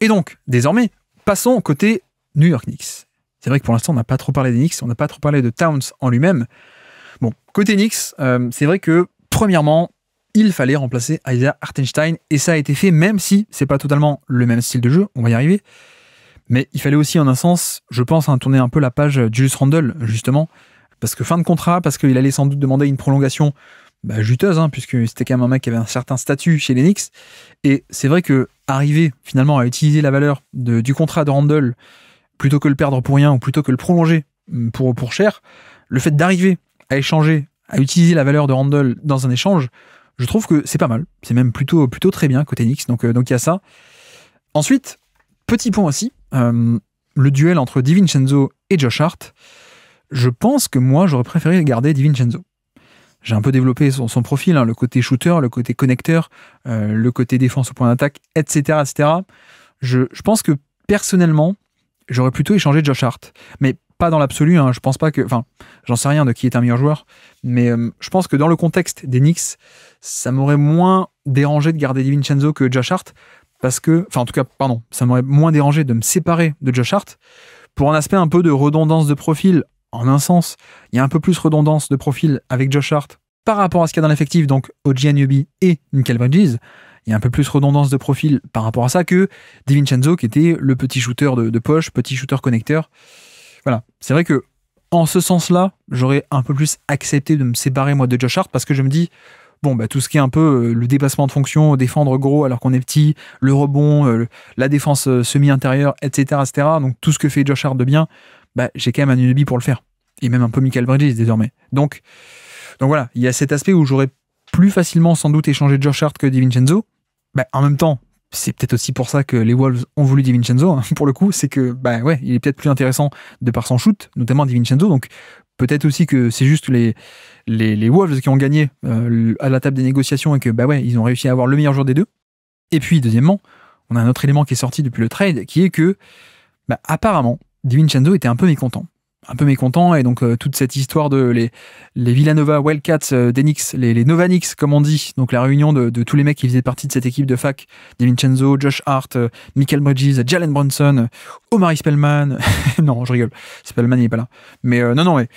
Et donc, désormais, passons au côté New York Knicks. C'est vrai que pour l'instant, on n'a pas trop parlé des Knicks, on n'a pas trop parlé de Towns en lui-même. Bon, côté Knicks, euh, c'est vrai que, premièrement, il fallait remplacer Isaiah Hartenstein, et ça a été fait, même si c'est pas totalement le même style de jeu, on va y arriver. Mais il fallait aussi, en un sens, je pense, hein, tourner un peu la page Julius Randle, justement, parce que fin de contrat, parce qu'il allait sans doute demander une prolongation bah, juteuse, hein, puisque c'était quand même un mec qui avait un certain statut chez l'Enix. Et c'est vrai que arriver finalement à utiliser la valeur du contrat de Randall plutôt que le perdre pour rien ou plutôt que le prolonger mm, pour, pour cher, le fait d'arriver à échanger, à utiliser la valeur de Randall dans un échange, je trouve que c'est pas mal. C'est même plutôt, plutôt très bien côté Nix. Euh, donc il y a ça. Ensuite, petit point aussi, euh, le duel entre DiVincenzo et Josh Hart. Je pense que moi, j'aurais préféré garder DiVincenzo j'ai un peu développé son, profil, hein, le côté shooter, le côté connecteur, euh, le côté défense au point d'attaque, etc. etc. Je, pense que personnellement, j'aurais plutôt échangé Josh Hart. Mais pas dans l'absolu, hein. je pense pas que. Enfin, j'en sais rien de qui est un meilleur joueur, mais euh, je pense que dans le contexte des Knicks, ça m'aurait moins dérangé de garder DiVincenzo que Josh Hart, parce que. Enfin, en tout cas, pardon, ça m'aurait moins dérangé de me séparer de Josh Hart pour un aspect un peu de redondance de profil en un sens, il y a un peu plus redondance de profil avec Josh Hart par rapport à ce qu'il y a dans l'effectif, donc OG Ubi et Nickel Bridges. Il y a un peu plus redondance de profil par rapport à ça que DiVincenzo, qui était le petit shooter de, poche, petit shooter connecteur. Voilà. C'est vrai que, en ce sens-là, j'aurais un peu plus accepté de me séparer, moi, de Josh Hart, parce que je me dis, bon, bah, tout ce qui est un peu euh, le déplacement de fonction, défendre gros alors qu'on est petit, le rebond, euh, la défense euh, semi-intérieure, etc., etc. Donc, tout ce que fait Josh Hart de bien, bah, j'ai quand même un Nubi pour le faire. Et même un peu Michael Bridges désormais. Donc, donc voilà, il y a cet aspect où j'aurais plus facilement sans doute échangé Josh Hart que DiVincenzo. Bah, en même temps, c'est peut-être aussi pour ça que les Wolves ont voulu DiVincenzo, hein, pour le coup, c'est que, bah ouais, il est peut-être plus intéressant de par son shoot, notamment DiVincenzo, donc peut-être aussi que c'est juste les, les, les, Wolves qui ont gagné euh, à la table des négociations et que, bah ouais, ils ont réussi à avoir le meilleur joueur des deux. Et puis, deuxièmement, on a un autre élément qui est sorti depuis le trade, qui est que, bah, apparemment, DiVincenzo était un peu mécontent. Un peu mécontent, et donc euh, toute cette histoire de les, les Villanova Wildcats euh, d'Enix, les, Novanix, comme on dit, donc la réunion de, tous les mecs qui faisaient partie de cette équipe de fac, DiVincenzo, Josh Hart, euh, Michael Bridges, Jalen Brunson, Omari Spellman, non, je rigole, Spellman n'est pas là. Mais non, non, mais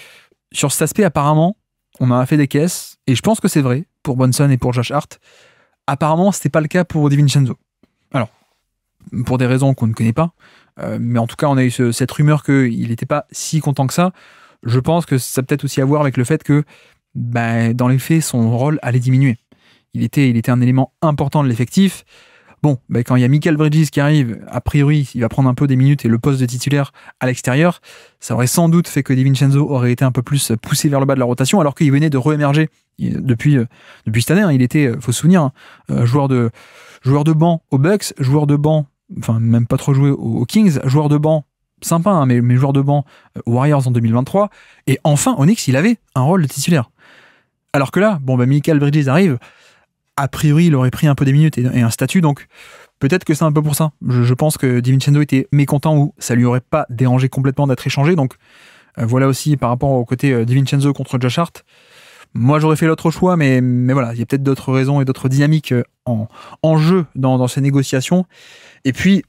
sur cet aspect, apparemment, on a fait des caisses, et je pense que c'est vrai, pour Brunson et pour Josh Hart. Apparemment, c'était pas le cas pour DiVincenzo. Alors, pour des raisons qu'on ne connaît pas, euh, mais en tout cas, on a eu cette rumeur qu'il n'était pas si content que ça. Je pense que ça peut-être aussi à voir avec le fait que, ben, dans les faits, son rôle allait diminuer. Il était, il était un élément important de l'effectif. Bon, ben, quand il y a Michael Bridges qui arrive, a priori, il va prendre un peu des minutes et le poste de titulaire à l'extérieur, ça aurait sans doute fait que Di Vincenzo aurait été un peu plus poussé vers le bas de la rotation, alors qu'il venait de réémerger depuis, euh, depuis cette année. Hein. il était, euh, faut se souvenir, hein, joueur de joueur de banc aux Bucks, joueur de banc enfin même pas trop joué aux, Kings, joueur de banc sympa, hein, mais, joueur de banc euh, Warriors en 2023. Et enfin, Onyx, il avait un rôle de titulaire. Alors que là, bon, bah, Michael Bridges arrive. A priori, il aurait pris un peu des minutes et, un statut, donc peut-être que c'est un peu pour ça. Je, pense que DiVincenzo était mécontent ou ça lui aurait pas dérangé complètement d'être échangé. Donc euh, voilà aussi par rapport au côté euh, DiVincenzo contre Josh Hart. Moi, j'aurais fait l'autre choix, mais, mais voilà, il y a peut-être d'autres raisons et d'autres dynamiques euh, en, jeu dans, ces négociations. Et puis,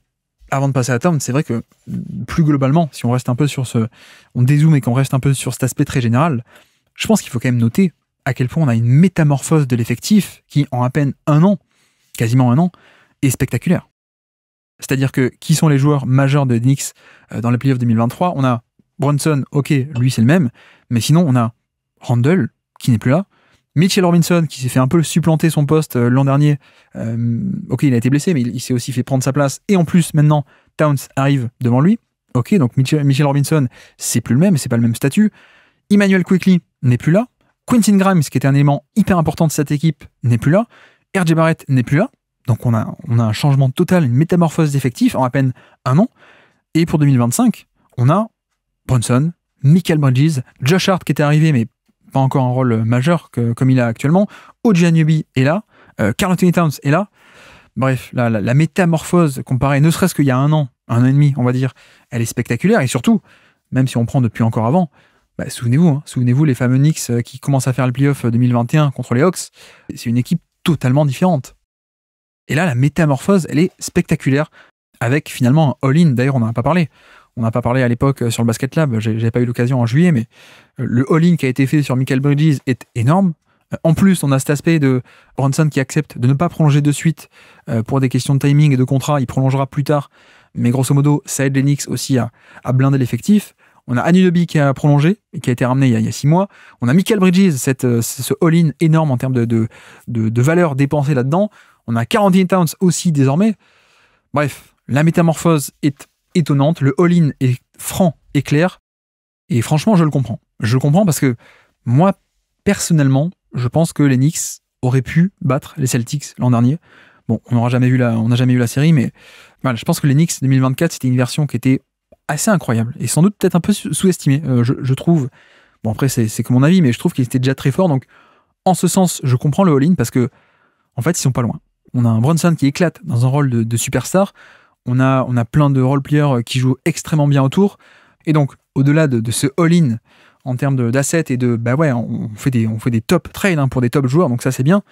avant de passer à terme, c'est vrai que plus globalement, si on reste un peu sur ce, on dézoome et qu'on reste un peu sur cet aspect très général, je pense qu'il faut quand même noter à quel point on a une métamorphose de l'effectif qui, en à peine un an, quasiment un an, est spectaculaire. C'est-à-dire que qui sont les joueurs majeurs de Knicks euh, dans les playoffs 2023 On a Brunson, ok, lui c'est le même, mais sinon on a Randle qui n'est plus là. Mitchell Robinson, qui s'est fait un peu supplanter son poste euh, l'an dernier. Euh, ok, il a été blessé, mais il, s'est aussi fait prendre sa place. Et en plus, maintenant, Towns arrive devant lui. Ok, donc Mitchell, Robinson, c'est plus le même, c'est pas le même statut. Emmanuel Quickly n'est plus là. Quentin Grimes, qui était un élément hyper important de cette équipe, n'est plus là. RJ Barrett n'est plus là. Donc on a, on a un changement total, une métamorphose d'effectifs en à peine un an. Et pour 2025, on a Brunson, Michael Bridges, Josh Hart qui était arrivé, mais pas encore un rôle majeur que, comme il a actuellement. O.J. Anubi est là, euh, Carlton Towns est là. Bref, la, métamorphose comparée, ne serait-ce qu'il y a un an, un an et demi, on va dire, elle est spectaculaire. Et surtout, même si on prend depuis encore avant, bah, souvenez-vous, hein, souvenez-vous les fameux Knicks euh, qui commencent à faire le playoff 2021 euh, contre les Hawks. C'est une équipe totalement différente. Et là, la métamorphose, elle est spectaculaire, avec finalement un all-in. D'ailleurs, on n'en a pas parlé on n'a pas parlé à l'époque euh, sur le Basket Lab, j'ai pas eu l'occasion en juillet, mais euh, le all-in qui a été fait sur Michael Bridges est énorme. Euh, en plus, on a cet aspect de Bronson qui accepte de ne pas prolonger de suite pour des questions de timing et de contrat. Il prolongera plus tard, mais grosso modo, ça aide les aussi à, blinder l'effectif. On a Anunobi qui a prolongé et qui a été ramené il y a, six mois. On a Michael Bridges, cette, ce all-in énorme en termes de, de, valeur dépensée là-dedans. On a 48 Towns aussi désormais. Bref, la métamorphose est étonnante. Le all-in est franc et clair. Et franchement, je le comprends. Je le comprends parce que moi, personnellement, je pense que les Knicks auraient pu battre les Celtics l'an dernier. Bon, on n'aura jamais vu la, on n'a jamais eu la série, mais je pense que les Knicks 2024, c'était une version qui était assez incroyable et sans doute peut-être un peu sous-estimée. Euh, je, trouve. Bon, après, c'est que mon avis, mais je trouve qu'il était déjà très fort. Donc, en ce sens, je comprends le all-in parce que, en fait, ils sont pas loin. On a un Bronson qui éclate dans un rôle de superstar on a, on a plein de role-players euh, qui jouent extrêmement bien autour. Et donc, au-delà de, ce all-in en termes d'assets et de, bah ouais, on fait des, on fait des top trades hein, pour des top joueurs, donc ça c'est bien.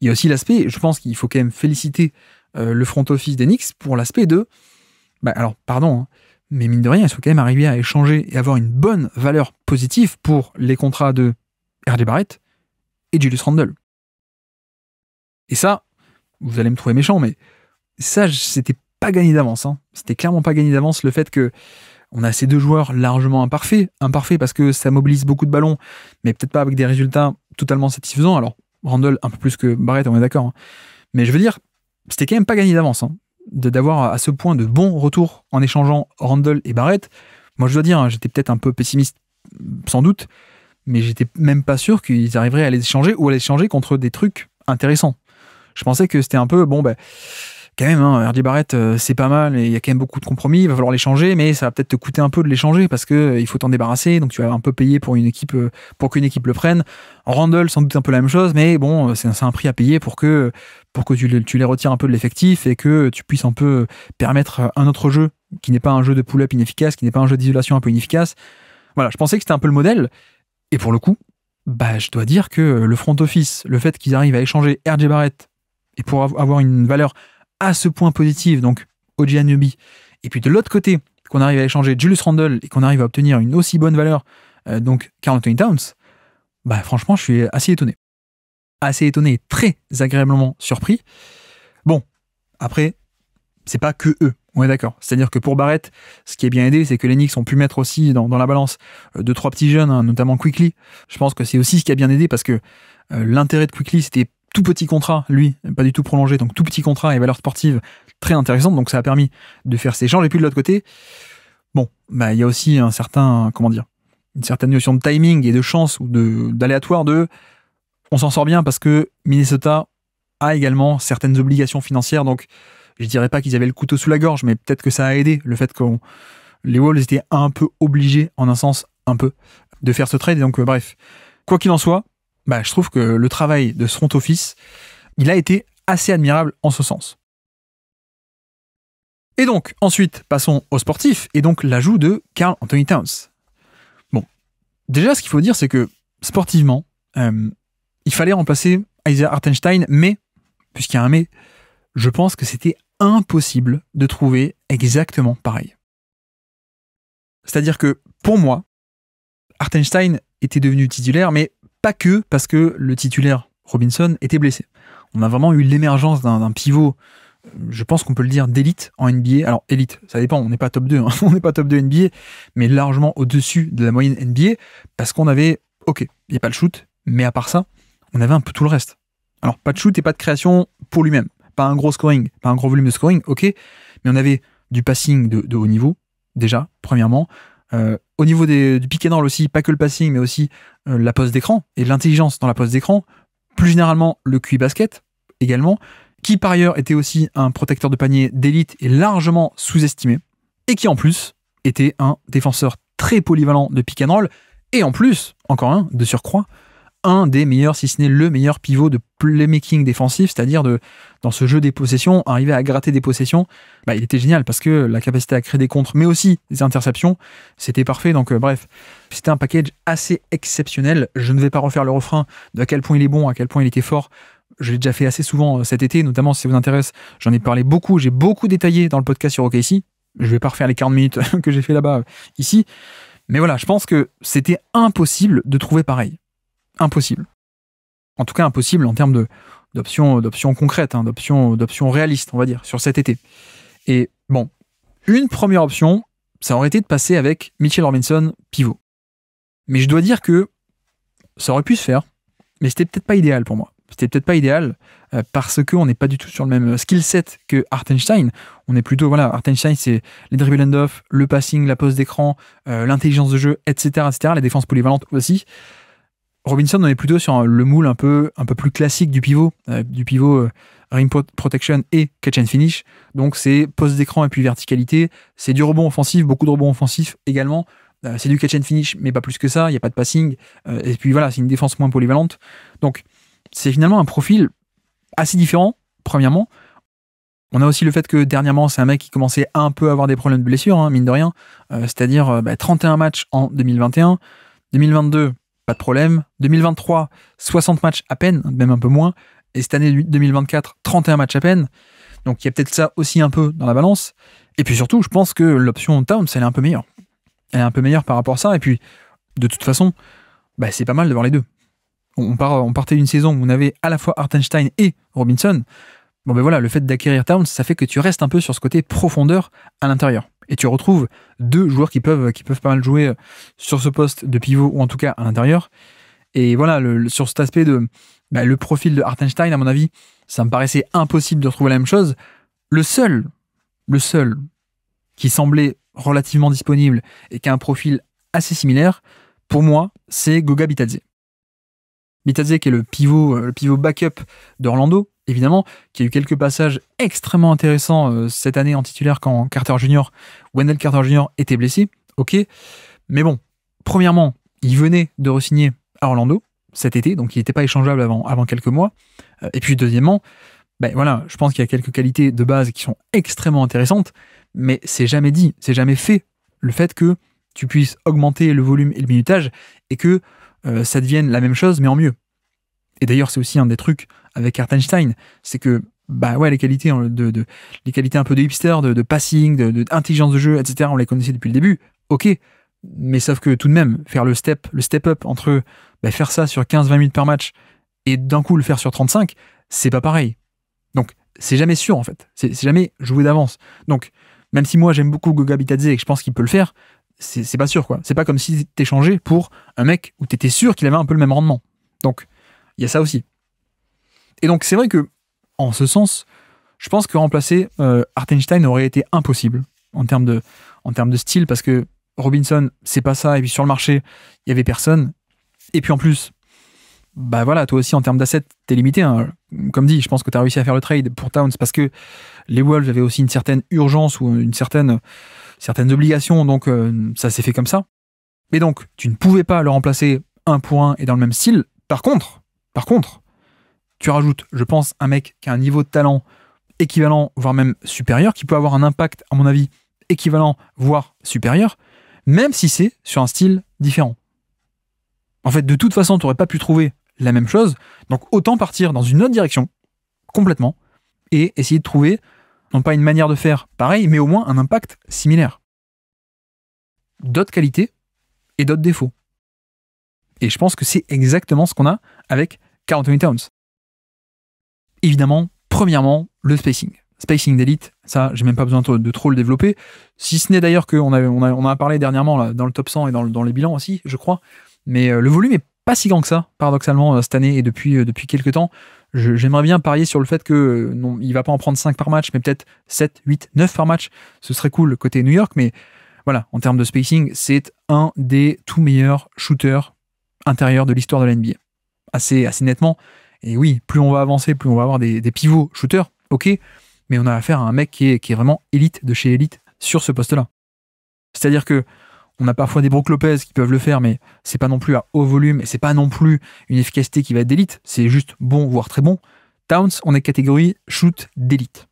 Il y a aussi l'aspect, je pense qu'il faut quand même féliciter euh, le front office d'Enix pour l'aspect de, bah alors, pardon, hein, mais mine de rien, il faut quand même arriver à échanger et avoir une bonne valeur positive pour les contrats de RJ Barrett et Julius Randle. Et ça, vous allez me trouver méchant, mais ça, c'était gagné d'avance. Hein. C'était clairement pas gagné d'avance le fait que on a ces deux joueurs largement imparfaits, imparfaits parce que ça mobilise beaucoup de ballons, mais peut-être pas avec des résultats totalement satisfaisants. Alors Randle un peu plus que Barrett, on est d'accord. Hein. Mais je veux dire, c'était quand même pas gagné d'avance hein. d'avoir à ce point de bons retours en échangeant Randle et Barrett. Moi, je dois dire, hein, j'étais peut-être un peu pessimiste, mm, sans doute, mais j'étais même pas sûr qu'ils arriveraient à les échanger ou à les échanger contre des trucs intéressants. Je pensais que c'était un peu bon ben quand même, hein, RJ Barrett, euh, c'est pas mal, il y a quand même beaucoup de compromis, il va falloir les changer, mais ça va peut-être te coûter un peu de les changer parce que euh, il faut t'en débarrasser, donc tu vas un peu payer pour une équipe, euh, pour qu'une équipe le prenne. Randle, sans doute un peu la même chose, mais bon, c'est un prix à payer pour que, pour que tu, les retires un peu de l'effectif et que tu puisses un peu permettre un autre jeu qui n'est pas un jeu de pull-up inefficace, qui n'est pas un jeu d'isolation un peu inefficace. Voilà, je pensais que c'était un peu le modèle, et pour le coup, bah, je dois dire que le front office, le fait qu'ils arrivent à échanger RJ Barrett et pour avoir une valeur à ce point positif, donc OG Anubi, et puis de l'autre côté, qu'on arrive à échanger Julius Randle et qu'on arrive à obtenir une aussi bonne valeur, euh, donc Carl Anthony Towns, bah franchement, je suis assez étonné. Assez étonné très agréablement surpris. Bon, après, c'est pas que eux, on est d'accord. C'est-à-dire que pour Barrett, ce qui est bien aidé, c'est que les Knicks ont pu mettre aussi dans, la balance euh, deux, trois petits jeunes, hein, notamment Quickly. Je pense que c'est aussi ce qui a bien aidé parce que euh, l'intérêt de Quickly, c'était tout petit contrat, lui, pas du tout prolongé, donc tout petit contrat et valeur sportive très intéressante, donc ça a permis de faire ces changes Et puis de l'autre côté, bon, bah, il y a aussi un certain, comment dire, une certaine notion de timing et de chance ou d'aléatoire de, on s'en sort bien parce que Minnesota a également certaines obligations financières, donc je dirais pas qu'ils avaient le couteau sous la gorge, mais peut-être que ça a aidé le fait que les Wolves étaient un peu obligés, en un sens, un peu, de faire ce trade. Et donc, euh, bref, quoi qu'il en soit, bah, je trouve que le travail de ce front office, il a été assez admirable en ce sens. Et donc, ensuite, passons au sportif, et donc l'ajout de Carl Anthony Towns. Bon, déjà, ce qu'il faut dire, c'est que sportivement, euh, il fallait remplacer Isaiah Hartenstein, mais, puisqu'il y a un mais, je pense que c'était impossible de trouver exactement pareil. C'est-à-dire que, pour moi, Hartenstein était devenu titulaire, mais pas que parce que le titulaire Robinson était blessé. On a vraiment eu l'émergence d'un pivot, je pense qu'on peut le dire, d'élite en NBA. Alors, élite, ça dépend, on n'est pas top 2, hein. on n'est pas top 2 NBA, mais largement au-dessus de la moyenne NBA parce qu'on avait, ok, il n'y a pas de shoot, mais à part ça, on avait un peu tout le reste. Alors, pas de shoot et pas de création pour lui-même. Pas un gros scoring, pas un gros volume de scoring, ok, mais on avait du passing de haut niveau, déjà, premièrement. Euh, au niveau des, du pick and roll aussi, pas que le passing, mais aussi euh, la pose d'écran et l'intelligence dans la pose d'écran. Plus généralement, le QI basket également, qui par ailleurs était aussi un protecteur de panier d'élite et largement sous-estimé, et qui en plus était un défenseur très polyvalent de pick and roll, et en plus, encore un, de surcroît, un des meilleurs, si ce n'est le meilleur pivot de playmaking défensif, c'est-à-dire de dans ce jeu des possessions, arriver à gratter des possessions, bah, il était génial parce que la capacité à créer des contres, mais aussi des interceptions, c'était parfait. Donc euh, bref, c'était un package assez exceptionnel. Je ne vais pas refaire le refrain de à quel point il est bon, à quel point il était fort. Je l'ai déjà fait assez souvent euh, cet été, notamment si ça vous intéresse, j'en ai parlé beaucoup, j'ai beaucoup détaillé dans le podcast sur OKC. Je vais pas refaire les 40 minutes que j'ai fait là-bas euh, ici. Mais voilà, je pense que c'était impossible de trouver pareil impossible. En tout cas, impossible en termes d'options concrètes, hein, d'options réalistes, on va dire, sur cet été. Et bon, une première option, ça aurait été de passer avec Mitchell Robinson pivot. Mais je dois dire que ça aurait pu se faire, mais c'était peut-être pas idéal pour moi. C'était peut-être pas idéal euh, parce qu'on n'est pas du tout sur le même skill set que Artenstein. On est plutôt, voilà, Artenstein, c'est les dribbles end-off, le passing, la pose d'écran, euh, l'intelligence de jeu, etc., etc., la défense polyvalente aussi. Robinson, on est plutôt sur le moule un peu, un peu plus classique du pivot, euh, du pivot euh, rim protection et catch and finish. Donc c'est poste d'écran et puis verticalité. C'est du rebond offensif, beaucoup de rebond offensif également. Euh, c'est du catch and finish, mais pas plus que ça. Il n'y a pas de passing. et puis voilà, c'est une défense moins polyvalente. Donc c'est finalement un profil assez différent, premièrement. On a aussi le fait que dernièrement, c'est un mec qui commençait un peu à avoir des problèmes de blessure, hein, mine de rien. C'est-à-dire 31 bah, matchs en 2021. 2022, pas de problème. 2023, 60 matchs à peine, même un peu moins. Et cette année 2024, 31 matchs à peine. Donc il y a peut-être ça aussi un peu dans la balance. Et puis surtout, je pense que l'option Towns, elle est un peu meilleure. Elle est un peu meilleure par rapport à ça. Et puis, de toute façon, bah, c'est pas mal voir les deux. On, on partait d'une saison où on avait à la fois Artenstein et Robinson. Bon ben voilà, le fait d'acquérir Towns, ça fait que tu restes un peu sur ce côté profondeur à l'intérieur. Et tu retrouves deux joueurs qui peuvent, qui peuvent pas mal jouer euh, sur ce poste de pivot ou en tout cas à l'intérieur. Et voilà, sur cet aspect de bah, le profil de Hartenstein, à mon avis, ça me paraissait impossible de retrouver la même chose. Le seul, le seul qui semblait relativement disponible et qui a un profil assez similaire, pour moi, c'est Goga Bitadze. Bitadze qui est le pivot, euh, le pivot backup d'Orlando, évidemment, qu'il y a eu quelques passages extrêmement intéressants euh, cette année en titulaire quand Carter Jr., Wendell Carter Jr. était blessé, ok. Mais bon, premièrement, il venait de re-signer à Orlando cet été, donc il n'était pas échangeable avant, quelques mois. Euh, et puis deuxièmement, ben voilà, je pense qu'il y a quelques qualités de base qui sont extrêmement intéressantes, mais c'est jamais dit, c'est jamais fait. Le fait que tu puisses augmenter le volume et le minutage et que euh, ça devienne la même chose mais en mieux. Et d'ailleurs, c'est aussi un des trucs avec Einstein, c'est que bah ouais, les qualités hein, de, de, les qualités un peu de hipster, de, passing, de, de de jeu, etc. On les connaissait depuis le début. Ok, mais sauf que tout de même, faire le step, le step up entre bah, faire ça sur 15-20 minutes par match et d'un coup le faire sur 35, c'est pas pareil. Donc c'est jamais sûr en fait. C'est jamais joué d'avance. Donc même si moi j'aime beaucoup Goga Bitadze et que je pense qu'il peut le faire, c'est pas sûr quoi. C'est pas comme si t'échangeais pour un mec où t'étais sûr qu'il avait un peu le même rendement. Donc il y a ça aussi. Et donc, c'est vrai que, en ce sens, je pense que remplacer euh, Artenstein aurait été impossible en termes de, en termes de style parce que Robinson, c'est pas ça. Et puis sur le marché, il y avait personne. Et puis en plus, bah voilà, toi aussi en termes d'assets, t'es limité. Hein. Comme dit, je pense que t'as réussi à faire le trade pour Towns parce que les Wolves avaient aussi une certaine urgence ou une certaine, certaines obligations. Donc euh, ça s'est fait comme ça. Mais donc, tu ne pouvais pas le remplacer un pour un et dans le même style. Par contre, par contre, tu rajoutes, je pense, un mec qui a un niveau de talent équivalent, voire même supérieur, qui peut avoir un impact, à mon avis, équivalent, voire supérieur, même si c'est sur un style différent. En fait, de toute façon, tu n'aurais pas pu trouver la même chose, donc autant partir dans une autre direction, complètement, et essayer de trouver, non pas une manière de faire pareil, mais au moins un impact similaire. D'autres qualités et d'autres défauts. Et je pense que c'est exactement ce qu'on a avec 48 anthony Évidemment, premièrement, le spacing. Spacing d'élite, ça, j'ai même pas besoin de, trop le développer. Si ce n'est d'ailleurs qu'on a, on a, on a, parlé dernièrement dans le top 100 et dans, dans les bilans aussi, je crois. Mais euh, le volume est pas si grand que ça, paradoxalement, euh, cette année et depuis, euh, depuis quelques temps. J'aimerais bien parier sur le fait que il va pas en prendre 5 par match, mais peut-être 7, 8, 9 par match. Ce serait cool côté New York, mais voilà, en termes de spacing, c'est un des tout meilleurs shooters intérieurs de l'histoire de la NBA assez, nettement. Et oui, plus on va avancer, plus on va avoir des, pivots shooters, ok, mais on a affaire à un mec qui est, vraiment élite de chez élite sur ce poste-là. C'est-à-dire que on a parfois des Brook Lopez qui peuvent le faire, mais c'est pas non plus à haut volume et c'est pas non plus une efficacité qui va être d'élite. C'est juste bon, voire très bon. Towns, on est catégorie shoot d'élite.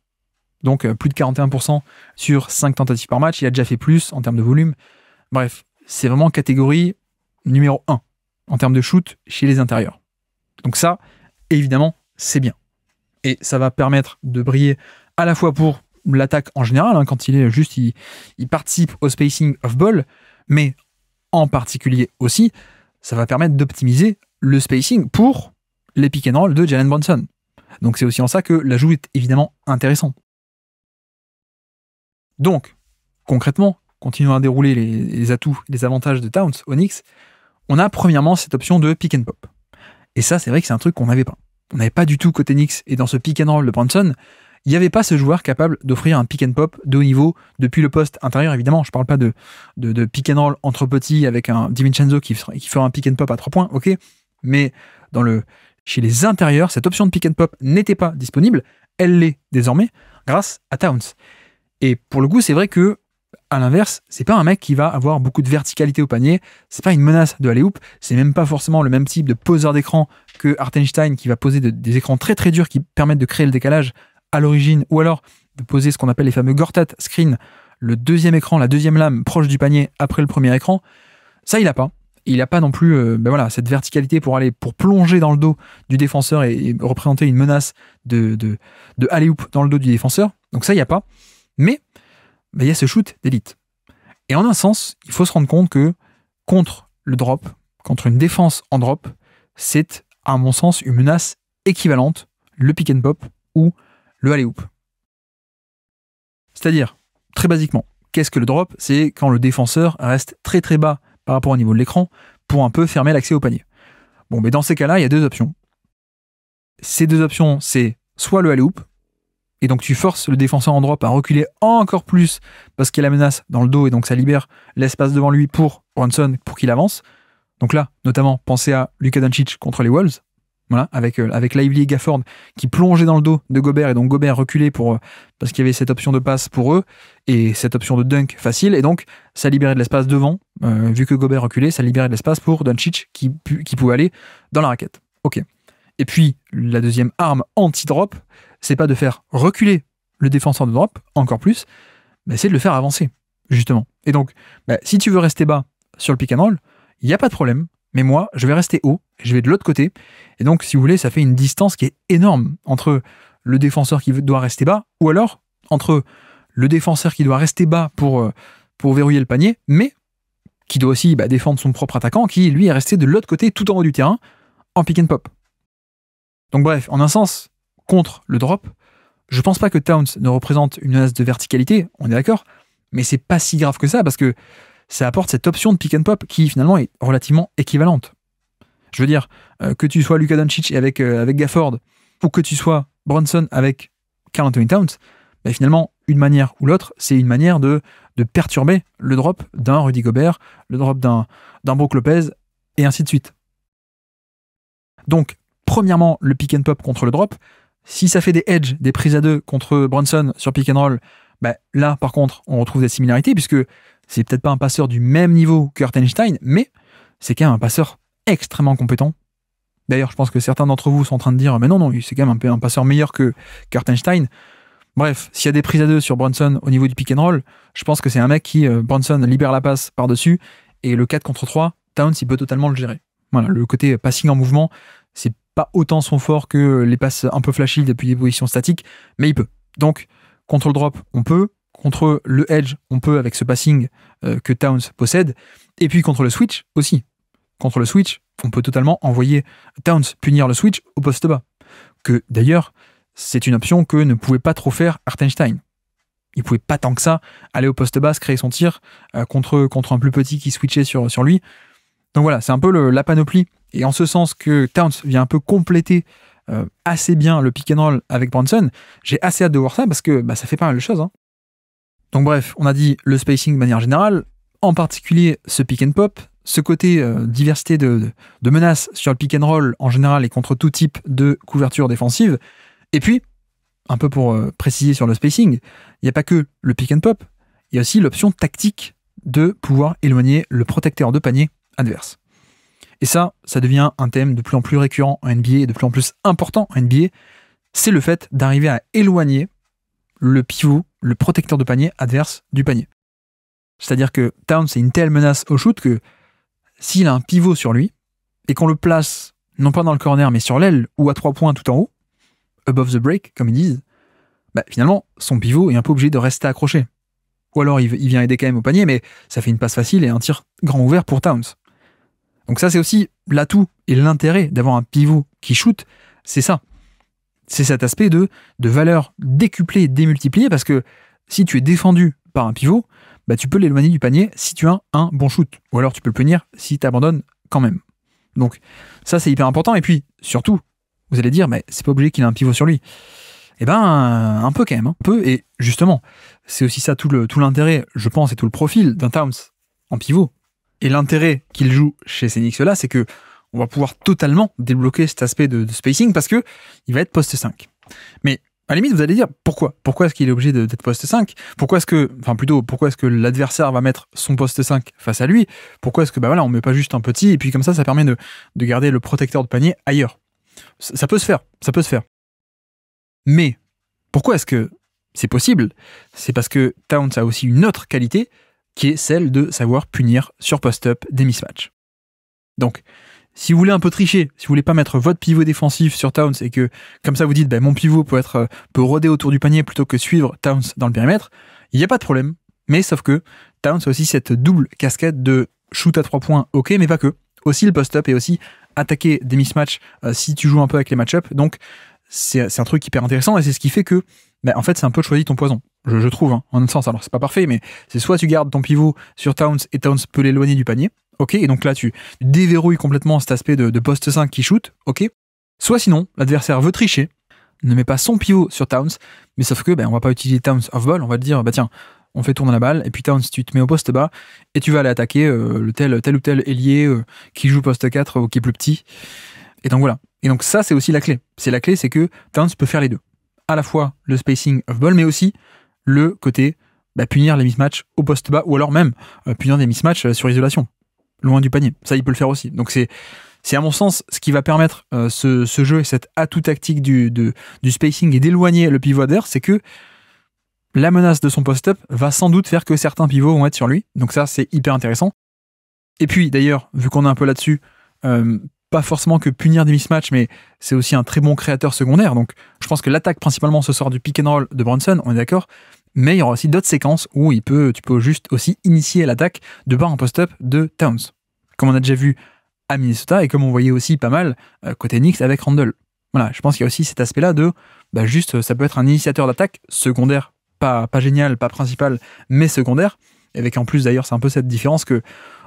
Donc euh, plus de 41% sur 5 tentatives par match. Il a déjà fait plus en termes de volume. Bref, c'est vraiment catégorie numéro 1 en termes de shoot chez les intérieurs. Donc ça, évidemment, c'est bien. Et ça va permettre de briller à la fois pour l'attaque en général, hein, quand il est juste, il, participe au spacing of ball, mais en particulier aussi, ça va permettre d'optimiser le spacing pour les pick and roll de Jalen Brunson. Donc c'est aussi en ça que l'ajout est évidemment intéressant. Donc, concrètement, continuons à dérouler les, les atouts, les avantages de Towns, Onyx, on a premièrement cette option de pick and pop. Et ça, c'est vrai que c'est un truc qu'on n'avait pas. On n'avait pas du tout côté Knicks. Et dans ce pick and roll de Branson, il n'y avait pas ce joueur capable d'offrir un pick and pop de haut niveau depuis le poste intérieur, évidemment. Je ne parle pas de, de, pick and roll entre petits avec un DiVincenzo qui, qui fera un pick and pop à trois points, ok. Mais chez les intérieurs, cette option de pick and pop n'était pas disponible. Elle l'est désormais grâce à Towns. Et pour le coup, c'est vrai que à l'inverse, c'est pas un mec qui va avoir beaucoup de verticalité au panier, c'est pas une menace de aller-hoop, c'est même pas forcément le même type de poseur d'écran que Artenstein qui va poser des écrans très très durs qui permettent de créer le décalage à l'origine, ou alors de poser ce qu'on appelle les fameux Gortat screen, le deuxième écran, la deuxième lame proche du panier après le premier écran. Ça, il a pas. Il a pas non plus euh, ben voilà, cette verticalité pour aller pour plonger dans le dos du défenseur et, représenter une menace de, de, de dans le dos du défenseur. Donc ça, il n'y a pas. Mais bah, il y a ce shoot d'élite. Et en un sens, il faut se rendre compte que contre le drop, contre une défense en drop, c'est à mon sens une menace équivalente, le pick and pop ou le alley-oop. C'est-à-dire, très basiquement, qu'est-ce que le drop C'est quand le défenseur reste très très bas par rapport au niveau de l'écran pour un peu fermer l'accès au panier. Bon, mais dans ces cas-là, il y a deux options. Ces deux options, c'est soit le alley-oop, et donc tu forces le défenseur en drop à reculer encore plus parce qu'il a la menace dans le dos et donc ça libère l'espace devant lui pour Brunson pour qu'il avance. Donc là, notamment, pensez à Luka Doncic contre les Wolves. Voilà, avec, euh, avec Lively et Gafford qui plongeaient dans le dos de Gobert et donc Gobert reculait pour, euh, parce qu'il y avait cette option de passe pour eux et cette option de dunk facile et donc ça libérait de l'espace devant, euh, vu que Gobert reculait, ça libérait de l'espace pour Doncic qui, qui pouvait aller dans la raquette. Ok. Et puis la deuxième arme anti-drop, c'est pas de faire reculer le défenseur de drop encore plus, mais bah, c'est de le faire avancer, justement. Et donc, bah, si tu veux rester bas sur le pick and roll, il n'y a pas de problème, mais moi, je vais rester haut, je vais de l'autre côté. Et donc, si vous voulez, ça fait une distance qui est énorme entre le défenseur qui doit rester bas, ou alors entre le défenseur qui doit rester bas pour, euh, pour verrouiller le panier, mais qui doit aussi bah, défendre son propre attaquant, qui lui est resté de l'autre côté tout en haut du terrain, en pick and pop. Donc bref, en un sens, contre le drop. Je pense pas que Towns ne représente une menace de verticalité, on est d'accord, mais c'est pas si grave que ça parce que ça apporte cette option de pick and pop qui finalement est relativement équivalente. Je veux dire, euh, que tu sois Luka Doncic avec, euh, avec Gafford ou que tu sois Bronson avec Carl Anthony Towns, bah, finalement, une manière ou l'autre, c'est une manière de, perturber le drop d'un Rudy Gobert, le drop d'un Brook Lopez, et ainsi de suite. Donc, premièrement, le pick and pop contre le drop, si ça fait des edges, des prises à deux contre Brunson sur pick and roll, bah, là, par contre, on retrouve des similarités puisque c'est peut-être pas un passeur du même niveau que Einstein, mais c'est quand même un passeur extrêmement compétent. D'ailleurs, je pense que certains d'entre vous sont en train de dire, mais non, non, c'est quand même un, passeur meilleur que Kurt Einstein. Bref, s'il y a des prises à deux sur Brunson au niveau du pick and roll, je pense que c'est un mec qui, euh, Brunson, libère la passe par-dessus, et le 4 contre 3, Towns, il peut totalement le gérer. Voilà, le côté passing en mouvement, pas autant son fort que les passes un peu flashy depuis des positions statiques, mais il peut. Donc, contre le drop, on peut. Contre le edge, on peut avec ce passing euh, que Towns possède. Et puis contre le switch aussi. Contre le switch, on peut totalement envoyer Towns punir le switch au poste bas. Que d'ailleurs, c'est une option que ne pouvait pas trop faire Artenstein. Il pouvait pas tant que ça aller au poste bas, créer son tir euh, contre, contre un plus petit qui switchait sur, sur lui. Donc voilà, c'est un peu la panoplie. Et en ce sens que Towns vient un peu compléter euh, assez bien le pick and roll avec Branson, j'ai assez hâte de voir ça parce que bah, ça fait pas mal de choses. Hein. Donc bref, on a dit le spacing de manière générale, en particulier ce pick and pop, ce côté euh, diversité de, menaces sur le pick and roll en général et contre tout type de couverture défensive. Et puis, un peu pour euh, préciser sur le spacing, il n'y a pas que le pick and pop, il y a aussi l'option tactique de pouvoir éloigner le protecteur de panier adverse. Et ça, ça devient un thème de plus en plus récurrent en NBA et de plus en plus important en NBA, c'est le fait d'arriver à éloigner le pivot, le protecteur de panier adverse du panier. C'est-à-dire que Towns est une telle menace au shoot que s'il a un pivot sur lui et qu'on le place non pas dans le corner mais sur l'aile ou à trois points tout en haut, above the break comme ils disent, bah, finalement son pivot est un peu obligé de rester accroché. Ou alors il vient aider quand même au panier mais ça fait une passe facile et un tir grand ouvert pour Towns. Donc ça, c'est aussi l'atout et l'intérêt d'avoir un pivot qui shoot, c'est ça. C'est cet aspect de, de valeur décuplée, démultipliée, parce que si tu es défendu par un pivot, bah, tu peux l'éloigner du panier si tu as un bon shoot. Ou alors tu peux le punir si tu abandonnes quand même. Donc ça, c'est hyper important. Et puis, surtout, vous allez dire, mais c'est pas obligé qu'il ait un pivot sur lui. Eh ben, un peu quand même. Hein. Un peu, et justement, c'est aussi ça tout l'intérêt, tout je pense, et tout le profil d'un Towns en pivot. Et l'intérêt qu'il joue chez Senix là, c'est que on va pouvoir totalement débloquer cet aspect de, spacing parce que il va être poste 5. Mais à la limite, vous allez dire pourquoi Pourquoi est-ce qu'il est obligé d'être poste 5 Pourquoi est-ce que, enfin plutôt, pourquoi est-ce que l'adversaire va mettre son poste 5 face à lui Pourquoi est-ce que, bah voilà, on met pas juste un petit et puis comme ça, ça permet de, garder le protecteur de panier ailleurs ça, ça peut se faire, ça peut se faire. Mais pourquoi est-ce que c'est possible C'est parce que Towns a aussi une autre qualité, qui est celle de savoir punir sur post-up des mismatchs. Donc, si vous voulez un peu tricher, si vous voulez pas mettre votre pivot défensif sur Towns et que comme ça vous dites ben, mon pivot peut être euh, peut rôder autour du panier plutôt que suivre Towns dans le périmètre, il n'y a pas de problème. Mais sauf que Towns a aussi cette double casquette de shoot à trois points, ok, mais pas que. Aussi le post-up et aussi attaquer des mismatchs euh, si tu joues un peu avec les match-up. Donc c'est un truc hyper intéressant et c'est ce qui fait que ben, en fait c'est un peu choisi ton poison je, trouve, hein, en un sens. Alors, c'est pas parfait, mais c'est soit tu gardes ton pivot sur Towns et Towns peut l'éloigner du panier. Ok, et donc là, tu déverrouilles complètement cet aspect de, poste 5 qui shoot. Ok. Soit sinon, l'adversaire veut tricher, ne met pas son pivot sur Towns, mais sauf que ben, on va pas utiliser Towns off-ball, on va te dire, bah tiens, on fait tourner la balle, et puis Towns, tu te mets au poste bas, et tu vas aller attaquer euh, le tel, tel ou tel ailier euh, qui joue poste 4 ou euh, qui est plus petit. Et donc voilà. Et donc ça, c'est aussi la clé. C'est la clé, c'est que Towns peut faire les deux. À la fois le spacing off-ball, mais aussi le côté bah, punir les mismatchs au poste bas ou alors même euh, punir des mismatchs euh, sur isolation, loin du panier. Ça, il peut le faire aussi. Donc c'est à mon sens ce qui va permettre euh, ce, jeu et cet atout tactique du, du spacing et d'éloigner le pivot d'air, c'est que la menace de son post-up va sans doute faire que certains pivots vont être sur lui. Donc ça, c'est hyper intéressant. Et puis d'ailleurs, vu qu'on est un peu là-dessus, pas forcément que punir des mismatchs, mais c'est aussi un très bon créateur secondaire. Donc je pense que l'attaque principalement ce sort du pick and roll de Bronson, on est d'accord mais il y aura aussi d'autres séquences où il peut, tu peux juste aussi initier l'attaque de par en post-up de Towns, comme on a déjà vu à Minnesota et comme on voyait aussi pas mal euh, côté Knicks avec Randall. Voilà, je pense qu'il y a aussi cet aspect-là de bah, juste, euh, ça peut être un initiateur d'attaque secondaire, pas, pas génial, pas principal, mais secondaire. Avec en plus d'ailleurs, c'est un peu cette différence que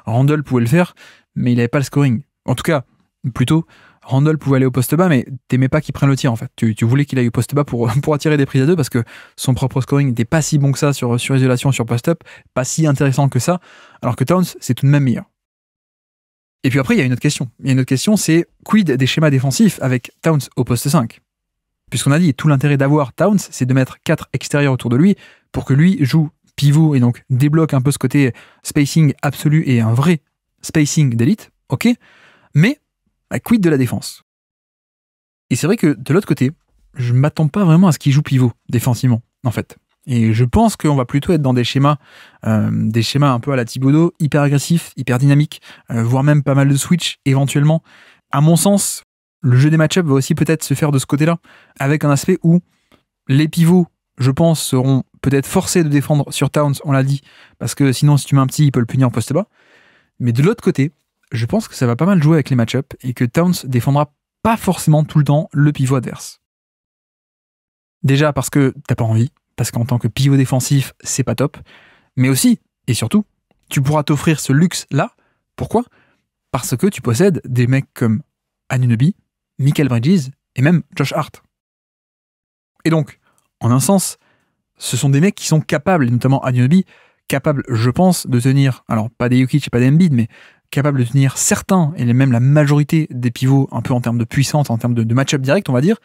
Randall pouvait le faire, mais il n'avait pas le scoring. En tout cas, plutôt, Randall pouvait aller au poste bas, mais t'aimais pas qu'il prenne le tir en fait. Tu, voulais qu'il aille au poste bas pour, pour attirer des prises à deux parce que son propre scoring n'était pas si bon que ça sur, sur isolation, sur post-up, pas si intéressant que ça, alors que Towns, c'est tout de même meilleur. Et puis après, il y a une autre question. Il y a une autre question, c'est quid des schémas défensifs avec Towns au poste 5 Puisqu'on a dit, tout l'intérêt d'avoir Towns, c'est de mettre 4 extérieurs autour de lui pour que lui joue pivot et donc débloque un peu ce côté spacing absolu et un vrai spacing d'élite, ok Mais à quid de la défense Et c'est vrai que de l'autre côté, je ne m'attends pas vraiment à ce qu'il joue pivot défensivement, en fait. Et je pense qu'on va plutôt être dans des schémas, euh, des schémas un peu à la Thibodeau, hyper agressif, hyper dynamique, euh, voire même pas mal de switch éventuellement. À mon sens, le jeu des match ups va aussi peut-être se faire de ce côté-là, avec un aspect où les pivots, je pense, seront peut-être forcés de défendre sur Towns, on l'a dit, parce que sinon, si tu mets un petit, il peut le punir en poste bas. Mais de l'autre côté, je pense que ça va pas mal jouer avec les match-ups et que Towns défendra pas forcément tout le temps le pivot adverse. Déjà parce que t'as pas envie, parce qu'en tant que pivot défensif, c'est pas top, mais aussi et surtout, tu pourras t'offrir ce luxe-là. Pourquoi Parce que tu possèdes des mecs comme Anunobi, Michael Bridges et même Josh Hart. Et donc, en un sens, ce sont des mecs qui sont capables, notamment Anunobi, capables, je pense, de tenir, alors pas des Jokic et pas des Embiid, mais capable de tenir certains et même la majorité des pivots, un peu en termes de puissance, en termes de, match-up direct, on va dire,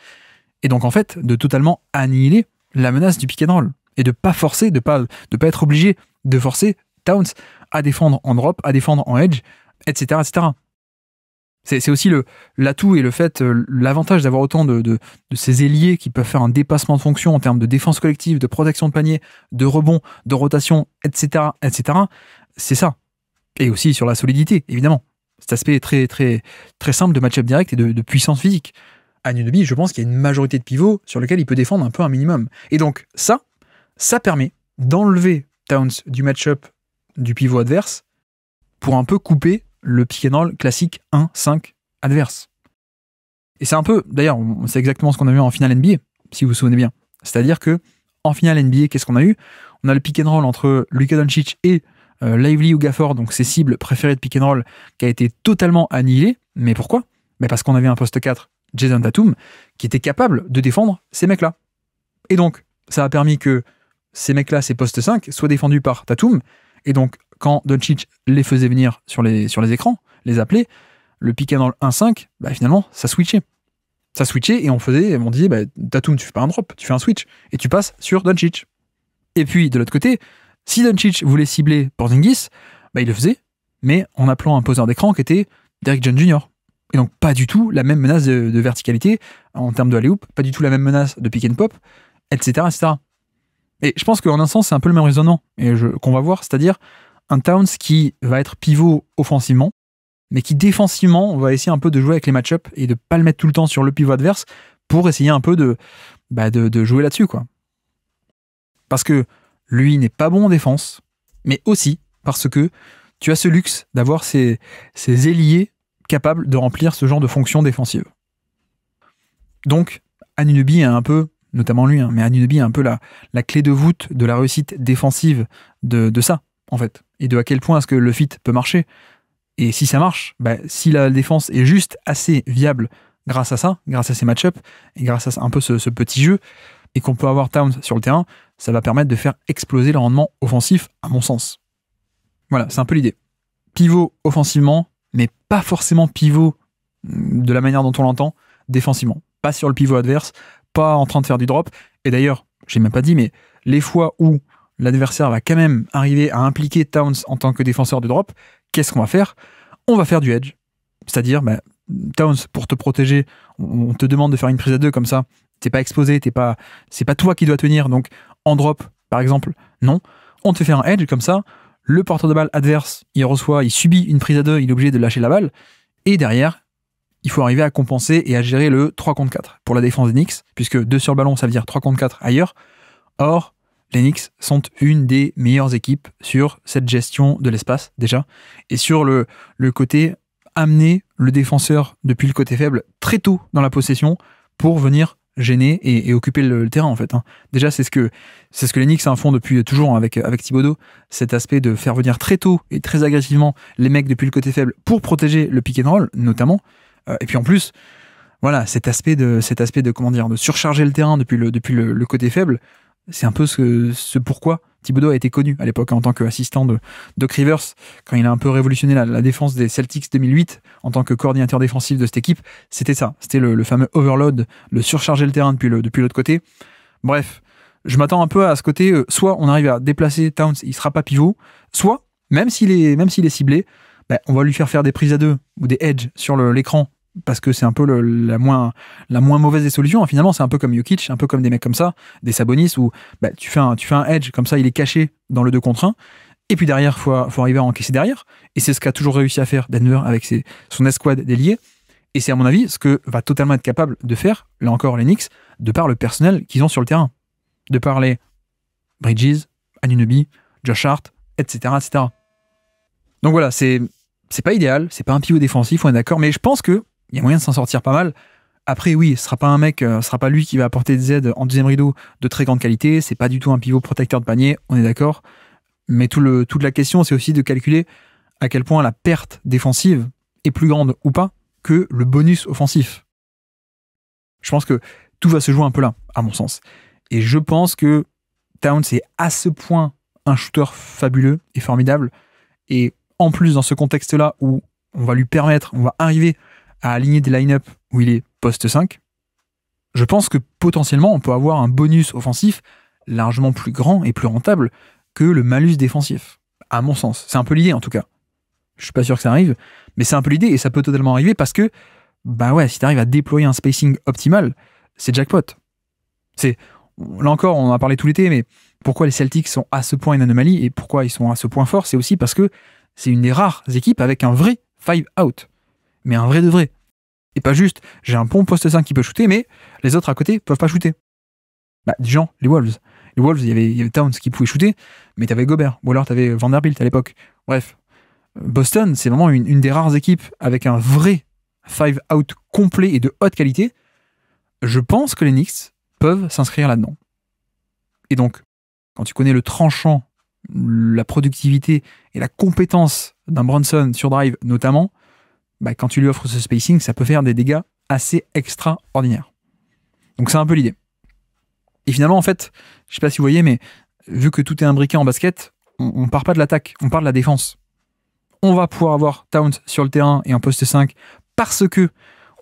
et donc en fait de totalement annihiler la menace du pick and roll et de pas forcer, de pas de pas être obligé de forcer Towns à défendre en drop, à défendre en edge, etc., etc. C'est aussi l'atout et le fait, euh, l'avantage d'avoir autant de, ces ailiers qui peuvent faire un dépassement de fonction en termes de défense collective, de protection de panier, de rebond, de rotation, etc., etc. C'est ça. Et aussi sur la solidité, évidemment. Cet aspect très, très, très simple de match-up direct et de, puissance physique. À Nunobi, je pense qu'il y a une majorité de pivots sur lesquels il peut défendre un peu un minimum. Et donc, ça, ça permet d'enlever Towns du match-up du pivot adverse pour un peu couper le pick and roll classique 1-5 adverse. Et c'est un peu, d'ailleurs, c'est exactement ce qu'on a vu en finale NBA, si vous vous souvenez bien. C'est-à-dire que en finale NBA, qu'est-ce qu'on a eu On a le pick and roll entre Luka Doncic et euh, Lively ou Gafford, donc ses cibles préférées de pick and roll, qui a été totalement annihilée. Mais pourquoi mais Parce qu'on avait un poste 4, Jason Tatum, qui était capable de défendre ces mecs-là. Et donc, ça a permis que ces mecs-là, ces postes 5, soient défendus par Tatum. Et donc, quand Doncic les faisait venir sur les, sur les écrans, les appelait, le pick and roll 1-5, bah, finalement, ça switchait. Ça switchait et on faisait, on disait, bah, Tatum, tu fais pas un drop, tu fais un switch et tu passes sur Doncic. Et puis, de l'autre côté, si voulait cibler Porzingis, bah, il le faisait, mais en appelant un poseur d'écran qui était Derek John Jr. Et donc pas du tout la même menace de, verticalité en termes de alley -oop, pas du tout la même menace de pick and pop, etc. Et je pense qu'en un sens, c'est un peu le même raisonnement et qu'on va voir, c'est-à-dire un Towns qui va être pivot offensivement, mais qui défensivement, va essayer un peu de jouer avec les match-ups et de pas le mettre tout le temps sur le pivot adverse pour essayer un peu de, bah, de, de jouer là-dessus. quoi. Parce que lui n'est pas bon en défense, mais aussi parce que tu as ce luxe d'avoir ces, ces ailiers capables de remplir ce genre de fonction défensive. Donc, Anunobi est un peu, notamment lui, hein, mais Anunobi est un peu la, la clé de voûte de la réussite défensive de, ça, en fait, et de à quel point est-ce que le fit peut marcher. Et si ça marche, bah, si la défense est juste assez viable grâce à ça, grâce à ces match-ups, et grâce à un peu ce, ce petit jeu, et qu'on peut avoir Towns sur le terrain, ça va permettre de faire exploser le rendement offensif, à mon sens. Voilà, c'est un peu l'idée. Pivot offensivement, mais pas forcément pivot mm, de la manière dont on l'entend défensivement. Pas sur le pivot adverse, pas en train de faire du drop. Et d'ailleurs, j'ai même pas dit, mais les fois où l'adversaire va quand même arriver à impliquer Towns en tant que défenseur de drop, qu'est-ce qu'on va faire On va faire du edge. C'est-à-dire, bah, Towns, pour te protéger, on te demande de faire une prise à deux comme ça. T'es pas exposé, t'es pas, c'est pas toi qui dois tenir. Donc, en drop, par exemple. Non. On te fait un edge comme ça. Le porteur de balle adverse, il reçoit, il subit une prise à deux, il est obligé de lâcher la balle. Et derrière, il faut arriver à compenser et à gérer le 3 contre 4 pour la défense des Knicks, puisque 2 sur le ballon, ça veut dire 3 contre 4 ailleurs. Or, les Knicks sont une des meilleures équipes sur cette gestion de l'espace, déjà, et sur le côté amener le défenseur depuis le côté faible très tôt dans la possession pour venir gêner et, et occuper le, terrain en fait. Hein. Déjà, c'est ce que c'est ce que les Knicks font depuis toujours hein, avec avec Thibodeau, cet aspect de faire venir très tôt et très agressivement les mecs depuis le côté faible pour protéger le pick and roll notamment. Euh, et puis en plus, voilà, cet aspect de cet aspect de comment dire de surcharger le terrain depuis le depuis le, le côté faible, c'est un peu ce, ce pourquoi Thibodeau a été connu à l'époque en tant qu'assistant de Doc Rivers, quand il a un peu révolutionné la, défense des Celtics 2008 en tant que coordinateur défensif de cette équipe. C'était ça, c'était le, fameux overload, le surcharger le terrain depuis, depuis l'autre côté. Bref, je m'attends un peu à ce côté, euh, soit on arrive à déplacer Towns, il sera pas pivot, soit, même s'il est, même s'il est ciblé, ben, on va lui faire faire des prises à deux ou des edges sur l'écran parce que c'est un peu la, moins, la moins mauvaise des solutions. Finalement, c'est un peu comme Jokic, un peu comme des mecs comme ça, des Sabonis, où bah, tu, fais un, tu fais un edge, comme ça, il est caché dans le 2 contre 1. Et puis derrière, il faut, arriver à encaisser derrière. Et c'est ce qu'a toujours réussi à faire Denver avec son escouade déliée. Et c'est à mon avis ce que va totalement être capable de faire, là encore, les Knicks, de par le personnel qu'ils ont sur le terrain. De par les Bridges, Anunobi, Josh Hart, etc. etc. Donc voilà, c'est c'est pas idéal, c'est pas un pivot défensif, on est d'accord, mais je pense que il y a moyen de s'en sortir pas mal. Après, oui, ce sera pas un mec, euh, ce sera pas lui qui va apporter des aides en deuxième rideau de très grande qualité. C'est pas du tout un pivot protecteur de panier, on est d'accord. Mais tout le, toute la question, c'est aussi de calculer à quel point la perte défensive est plus grande ou pas que le bonus offensif. Je pense que tout va se jouer un peu là, à mon sens. Et je pense que Towns est à ce point un shooter fabuleux et formidable. Et en plus, dans ce contexte-là où on va lui permettre, on va arriver à aligner des line-up où il est poste 5, je pense que potentiellement on peut avoir un bonus offensif largement plus grand et plus rentable que le malus défensif, à mon sens. C'est un peu l'idée en tout cas. Je suis pas sûr que ça arrive, mais c'est un peu l'idée et ça peut totalement arriver parce que, bah ouais, si tu arrives à déployer un spacing optimal, c'est jackpot. C'est, là encore, on en a parlé tout l'été, mais pourquoi les Celtics sont à ce point une anomalie et pourquoi ils sont à ce point forts, c'est aussi parce que c'est une des rares équipes avec un vrai five out mais un vrai de vrai. Et pas juste, j'ai un bon poste 5 qui peut shooter, mais les autres à côté peuvent pas shooter. Bah, les Wolves. Les Wolves, il y avait, Towns qui pouvait shooter, mais t'avais Gobert, ou alors t'avais Vanderbilt à l'époque. Bref, Boston, c'est vraiment une, des rares équipes avec un vrai five out complet et de haute qualité. Je pense que les Knicks peuvent s'inscrire là-dedans. Et donc, quand tu connais le tranchant, la productivité et la compétence d'un Bronson sur drive notamment, bah, quand tu lui offres ce spacing, ça peut faire des dégâts assez extraordinaires. Donc c'est un peu l'idée. Et finalement, en fait, je sais pas si vous voyez, mais vu que tout est imbriqué en basket, on, ne part pas de l'attaque, on part de la défense. On va pouvoir avoir Towns sur le terrain et en poste 5 parce que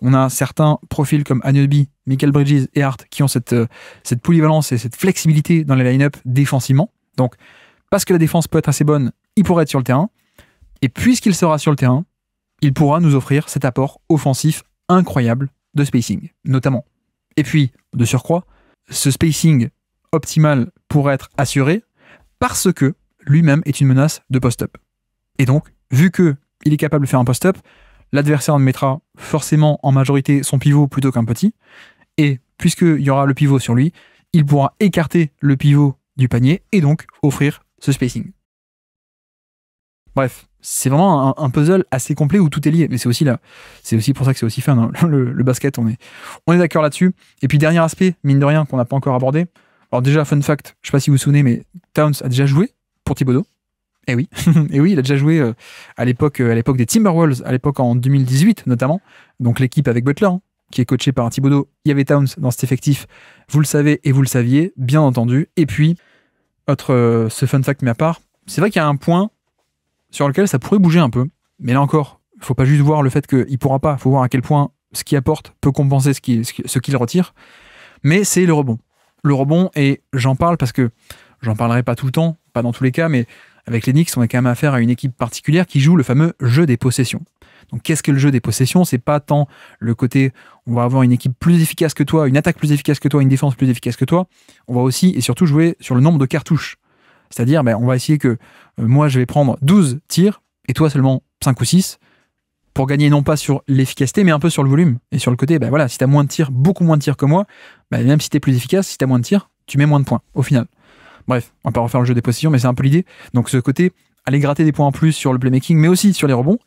on a certains profils comme b, Michael Bridges et Hart qui ont cette, euh, cette polyvalence et cette flexibilité dans les line-up défensivement. Donc, parce que la défense peut être assez bonne, il pourrait être sur le terrain. Et puisqu'il sera sur le terrain, il pourra nous offrir cet apport offensif incroyable de spacing, notamment. Et puis, de surcroît, ce spacing optimal pourrait être assuré parce que lui-même est une menace de post-up. Et donc, vu que il est capable de faire un post-up, l'adversaire mettra forcément en majorité son pivot plutôt qu'un petit, et puisqu'il y aura le pivot sur lui, il pourra écarter le pivot du panier et donc offrir ce spacing. Bref, c'est vraiment un, puzzle assez complet où tout est lié. Mais c'est aussi là, c'est aussi pour ça que c'est aussi fun. Hein. Le, basket, on est, on est d'accord là-dessus. Et puis dernier aspect, mine de rien, qu'on n'a pas encore abordé. Alors déjà, fun fact, je ne sais pas si vous vous souvenez, mais Towns a déjà joué pour Thibodeau. Eh oui, et eh oui, il a déjà joué euh, à l'époque, euh, à l'époque des Timberwolves, à l'époque en 2018 notamment. Donc l'équipe avec Butler, hein, qui est coaché par Thibodeau, il y avait Towns dans cet effectif. Vous le savez et vous le saviez, bien entendu. Et puis, autre, euh, ce fun fact mais à part, c'est vrai qu'il y a un point sur lequel ça pourrait bouger un peu. Mais là encore, il faut pas juste voir le fait qu'il pourra pas, faut voir à quel point ce qu'il apporte peut compenser ce qu'il ce retire. Mais c'est le rebond. Le rebond, et j'en parle parce que j'en parlerai pas tout le temps, pas dans tous les cas, mais avec les Knicks, on a quand même affaire à une équipe particulière qui joue le fameux jeu des possessions. Donc, qu'est-ce que le jeu des possessions C'est pas tant le côté on va avoir une équipe plus efficace que toi, une attaque plus efficace que toi, une défense plus efficace que toi. On va aussi et surtout jouer sur le nombre de cartouches. C'est-à-dire, ben, on va essayer que euh, moi, je vais prendre 12 tirs et toi seulement 5 ou 6 pour gagner non pas sur l'efficacité, mais un peu sur le volume. Et sur le côté, ben voilà, si tu as moins de tirs, beaucoup moins de tirs que moi, ben, même si tu es plus efficace, si tu as moins de tirs, tu mets moins de points au final. Bref, on va pas refaire le jeu des positions, mais c'est un peu l'idée. Donc ce côté, aller gratter des points en plus sur le playmaking, mais aussi sur les rebonds.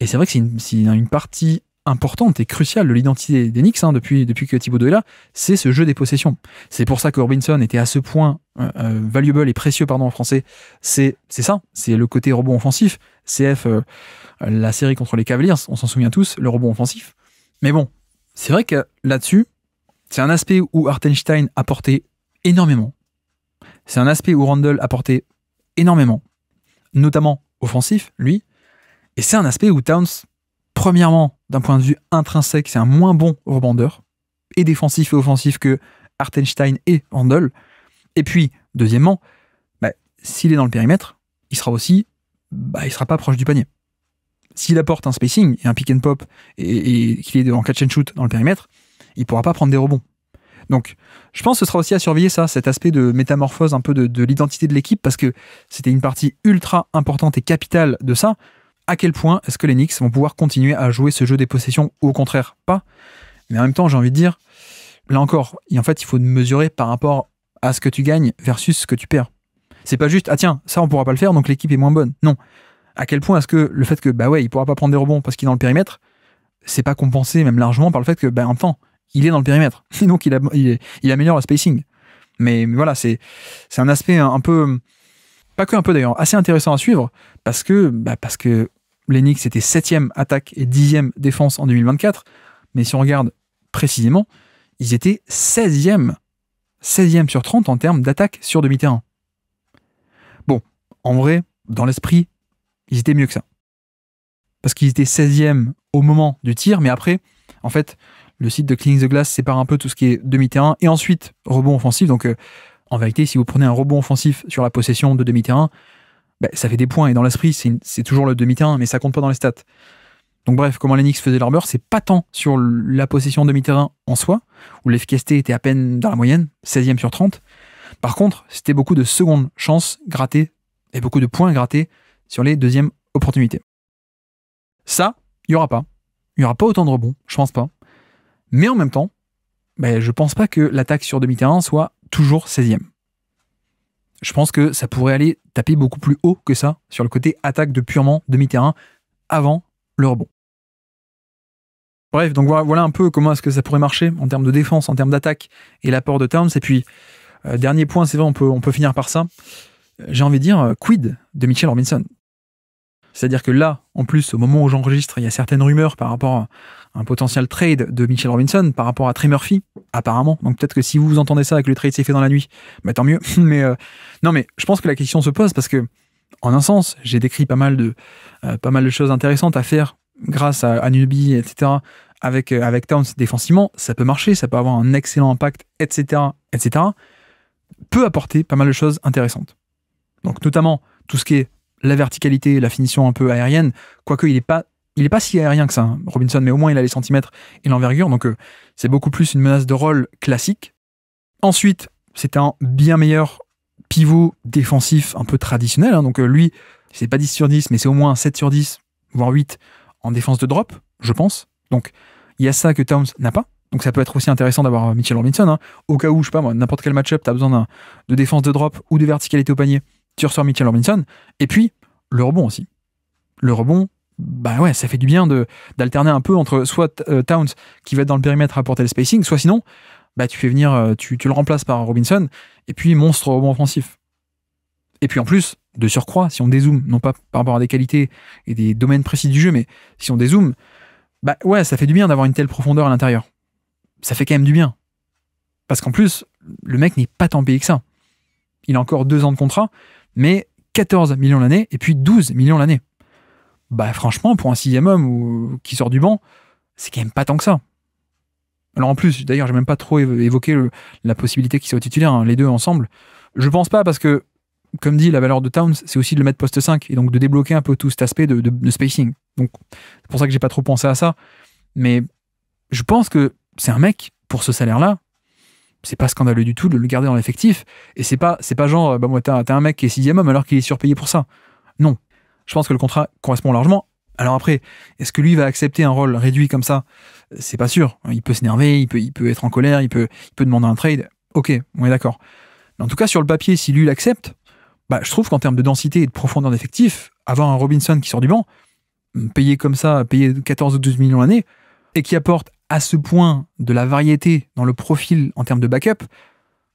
Et c'est vrai que c'est une, partie importante et cruciale de l'identité des hein, depuis, depuis que Thibaut est là, c'est ce jeu des possessions. C'est pour ça que Robinson était à ce point euh, euh, valuable et précieux pardon en français. C'est ça, c'est le côté robot offensif. CF, euh, la série contre les Cavaliers, on s'en souvient tous, le robot offensif. Mais bon, c'est vrai que là-dessus, c'est un aspect où Artenstein apportait énormément. C'est un aspect où Randall apportait énormément, notamment offensif, lui. Et c'est un aspect où Towns Premièrement, d'un point de vue intrinsèque, c'est un moins bon rebondeur, et défensif et offensif que Hartenstein et Handel. Et puis, deuxièmement, bah, s'il est dans le périmètre, il sera aussi, bah, il sera pas proche du panier. S'il apporte un spacing et un pick and pop et, qu'il est en catch and shoot dans le périmètre, il pourra pas prendre des rebonds. Donc, je pense que ce sera aussi à surveiller ça, cet aspect de métamorphose un peu de, l'identité de l'équipe, parce que c'était une partie ultra importante et capitale de ça à quel point est-ce que les Knicks vont pouvoir continuer à jouer ce jeu des possessions ou au contraire pas. Mais en même temps, j'ai envie de dire, là encore, en fait, il faut mesurer par rapport à ce que tu gagnes versus ce que tu perds. C'est pas juste, ah tiens, ça on pourra pas le faire, donc l'équipe est moins bonne. Non. À quel point est-ce que le fait que, bah ouais, il pourra pas prendre des rebonds parce qu'il est dans le périmètre, c'est pas compensé même largement par le fait que, bah en temps, il est dans le périmètre. sinon donc il, améliore le spacing. Mais, voilà, c'est un aspect un peu pas que un peu d'ailleurs, assez intéressant à suivre parce que, bah, parce que l'Enix était 7e attaque et 10e défense en 2024. Mais si on regarde précisément, ils étaient 16e, 16 sur 30 en termes d'attaque sur demi-terrain. Bon, en vrai, dans l'esprit, ils étaient mieux que ça. Parce qu'ils étaient 16e au moment du tir, mais après, en fait, le site de Cleaning the Glass sépare un peu tout ce qui est demi-terrain et ensuite rebond offensif. Donc, euh, en vérité, si vous prenez un rebond offensif sur la possession de demi-terrain, ben, ça fait des points. Et dans l'esprit, c'est toujours le demi-terrain, mais ça compte pas dans les stats. Donc bref, comment les faisait faisaient leur c'est pas tant sur la possession de demi-terrain en soi, où l'efficacité était à peine dans la moyenne, 16e sur 30. Par contre, c'était beaucoup de secondes chances grattées et beaucoup de points grattés sur les deuxièmes opportunités. Ça, il n'y aura pas. Il n'y aura pas autant de rebonds, je pense pas. Mais en même temps, ben, je pense pas que l'attaque sur demi-terrain soit toujours 16e. Je pense que ça pourrait aller taper beaucoup plus haut que ça sur le côté attaque de purement demi-terrain avant le rebond. Bref, donc voilà, un peu comment est-ce que ça pourrait marcher en termes de défense, en termes d'attaque et l'apport de Towns. Et puis, euh, dernier point, c'est vrai, on peut, on peut finir par ça. J'ai envie de dire, euh, quid de Mitchell Robinson C'est-à-dire que là, en plus, au moment où j'enregistre, il y a certaines rumeurs par rapport à un potentiel trade de Mitchell Robinson par rapport à Trey Murphy, apparemment. Donc peut-être que si vous, entendez ça avec le trade s'est fait dans la nuit, mais bah, tant mieux. mais euh, non, mais je pense que la question se pose parce que, en un sens, j'ai décrit pas mal de, euh, pas mal de choses intéressantes à faire grâce à Nubi, etc. Avec, euh, avec Towns défensivement, ça peut marcher, ça peut avoir un excellent impact, etc., etc. Peut apporter pas mal de choses intéressantes. Donc notamment tout ce qui est la verticalité, la finition un peu aérienne, quoique il n'est pas il n'est pas si aérien que ça, hein, Robinson, mais au moins il a les centimètres et l'envergure, donc euh, c'est beaucoup plus une menace de rôle classique. Ensuite, c'est un bien meilleur pivot défensif un peu traditionnel, hein, donc euh, lui, c'est pas 10 sur 10, mais c'est au moins 7 sur 10, voire 8 en défense de drop, je pense. Donc il y a ça que Towns n'a pas. Donc ça peut être aussi intéressant d'avoir euh, Mitchell Robinson. Hein. au cas où, je sais pas moi, n'importe quel match-up, tu as besoin de défense de drop ou de verticalité au panier, tu reçois Mitchell Robinson. Et puis, le rebond aussi. Le rebond, bah ouais, ça fait du bien d'alterner un peu entre soit euh, Towns qui va être dans le périmètre à porter le spacing, soit sinon, bah tu fais venir, euh, tu, tu le remplaces par Robinson, et puis monstre au bon offensif. Et puis en plus, de surcroît, si on dézoome, non pas par rapport à des qualités et des domaines précis du jeu, mais si on dézoome, bah ouais, ça fait du bien d'avoir une telle profondeur à l'intérieur. Ça fait quand même du bien. Parce qu'en plus, le mec n'est pas tant payé que ça. Il a encore deux ans de contrat, mais 14 millions l'année et puis 12 millions l'année. Bah, franchement, pour un sixième homme qui sort du banc, c'est quand même pas tant que ça. Alors en plus, d'ailleurs, j'ai même pas trop évoqué la possibilité qu'il soit titulaire, hein, les deux ensemble. Je pense pas parce que, comme dit, la valeur de Towns, c'est aussi de le mettre poste 5 et donc de débloquer un peu tout cet aspect de, spacing. Donc c'est pour ça que j'ai pas trop pensé à ça. Mais je pense que c'est un mec pour ce salaire-là. C'est pas scandaleux du tout de le garder dans l'effectif. Et c'est pas, c'est pas genre, bah moi, t'as, un mec qui est sixième homme alors qu'il est surpayé pour ça. Non je pense que le contrat correspond largement. Alors après, est-ce que lui va accepter un rôle réduit comme ça C'est pas sûr. Il peut s'énerver, il peut, il peut être en colère, il peut, il peut demander un trade. Ok, on est d'accord. Mais en tout cas, sur le papier, si lui l'accepte, bah, je trouve qu'en termes de densité et de profondeur d'effectif, avoir un Robinson qui sort du banc, hum, payé comme ça, payé 14 ou 12 millions l'année, et qui apporte à ce point de la variété dans le profil en termes de backup,